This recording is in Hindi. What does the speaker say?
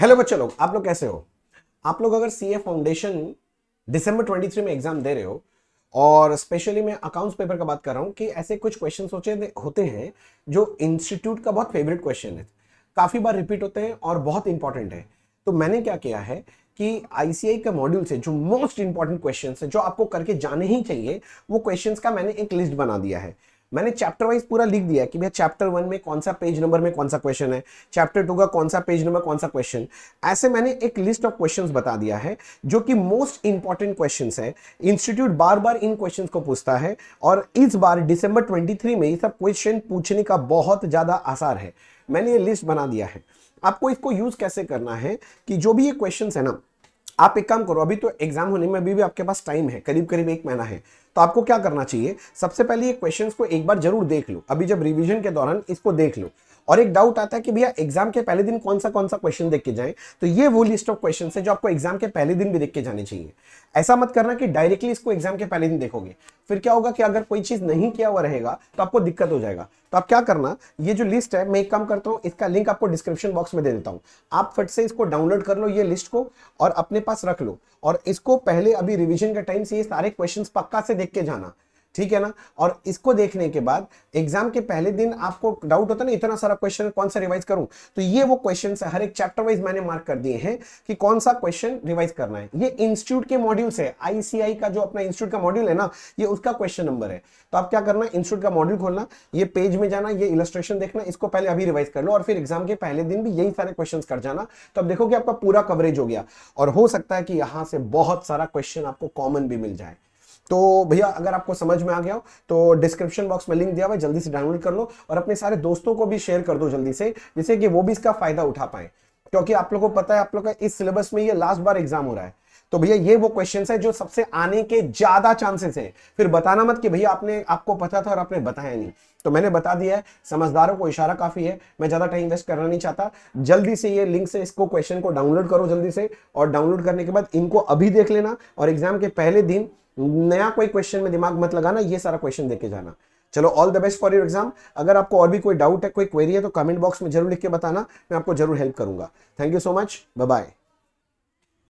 हेलो बच्चों लोग आप लोग कैसे हो आप लोग अगर सी फाउंडेशन दिसंबर 23 में एग्जाम दे रहे हो और स्पेशली मैं अकाउंट्स पेपर का बात कर रहा हूँ कि ऐसे कुछ क्वेश्चन सोचे होते हैं जो इंस्टीट्यूट का बहुत फेवरेट क्वेश्चन है काफ़ी बार रिपीट होते हैं और बहुत इंपॉर्टेंट है तो मैंने क्या किया है कि आईसीआई के मॉड्यूल से जो मोस्ट इंपॉर्टेंट क्वेश्चन है जो आपको करके जाने ही चाहिए वो क्वेश्चन का मैंने एक लिस्ट बना दिया है मैंने चैप्टर वाइज पूरा लिख दिया कि भैया चैप्टर वन में कौन सा पेज नंबर में कौन सा क्वेश्चन है चैप्टर टू का कौन सा पेज नंबर कौन सा क्वेश्चन ऐसे मैंने एक लिस्ट ऑफ क्वेश्चन बता दिया है जो कि मोस्ट इंपॉर्टेंट क्वेश्चन है इंस्टीट्यूट बार बार इन क्वेश्चन को पूछता है और इस बार डिसंबर ट्वेंटी में ये सब क्वेश्चन पूछने का बहुत ज़्यादा आसार है मैंने ये लिस्ट बना दिया है आपको इसको यूज कैसे करना है कि जो भी ये क्वेश्चन है ना आप एक काम करो अभी तो एग्जाम होने में अभी भी आपके पास टाइम है करीब करीब एक महीना है तो आपको क्या करना चाहिए सबसे पहले ये क्वेश्चंस को एक बार जरूर देख लो अभी जब रिवीजन के दौरान इसको देख लो और एक डाउट आता है कि भैया एग्जाम के पहले दिन कौन सा कौन सा क्वेश्चन देख के जाए तो ये वो लिस्ट ऑफ क्वेश्चन है जो आपको एग्जाम के पहले दिन भी देख के जाने चाहिए ऐसा मत करना कि डायरेक्टली इसको एग्जाम के पहले दिन देखोगे फिर क्या होगा कि अगर कोई चीज नहीं किया हुआ रहेगा तो आपको दिक्कत हो जाएगा तो आप क्या करना ये जो लिस्ट है मैं एक काम करता हूँ इसका लिंक आपको डिस्क्रिप्शन बॉक्स में दे देता हूँ आप फट से इसको डाउनलोड कर लो ये लिस्ट को और अपने पास रख लो और इसको पहले अभी रिविजन के टाइम से ये सारे क्वेश्चन पक्का से देख के जाना ठीक है ना और इसको देखने के बाद एग्जाम के पहले दिन आपको डाउट होता है ना इतना सारा क्वेश्चन कौन सा रिवाइज करूं तो ये वो क्वेश्चन है हर एक चैप्टर वाइज मैंने मार्क कर दिए हैं कि कौन सा क्वेश्चन रिवाइज करना है ये इंस्टीट्यूट के मॉड्यूल है आईसीआई का जो अपना इंस्टीट्यूट का मॉड्यूल है ना ये उसका क्वेश्चन नंबर है तो आप क्या करना इंस्टीट्यूट का मॉड्यूल खोलना ये पेज में जाना ये इलस्ट्रेशन देखना इसको पहले अभी रिवाइज कर लो और फिर एग्जाम के पहले दिन भी यही सारे क्वेश्चन कर जाना तो आप देखो कि आपका पूरा कवरेज हो गया और हो सकता है कि यहां से बहुत सारा क्वेश्चन आपको कॉमन भी मिल जाए तो भैया अगर आपको समझ में आ गया हो तो डिस्क्रिप्शन बॉक्स में लिंक दिया हुआ जल्दी से डाउनलोड कर लो और अपने सारे दोस्तों को भी शेयर कर दो जल्दी से जिससे कि वो भी इसका फायदा उठा पाए क्योंकि आप लोग को पता है आप लोग का इस सिलेबस में ये लास्ट बार एग्जाम हो रहा है तो भैया ये वो क्वेश्चन है जो सबसे आने के ज्यादा चांसेस है फिर बताना मत कि भैया आपने आपको पता था और आपने बताया नहीं तो मैंने बता दिया है समझदारों को इशारा काफी है मैं ज्यादा टाइम वेस्ट करना नहीं चाहता जल्दी से ये लिंक से इसको क्वेश्चन को डाउनलोड करो जल्दी से और डाउनलोड करने के बाद इनको अभी देख लेना और एग्जाम के पहले दिन नया कोई क्वेश्चन में दिमाग मत लगाना ये सारा क्वेश्चन देके जाना चलो all the best for your exam अगर आपको और भी कोई डाउट है कोई क्वेरी है तो कमेंट बॉक्स में जरूर लिख के बताना मैं आपको जरूर हेल्प करूंगा thank you so much bye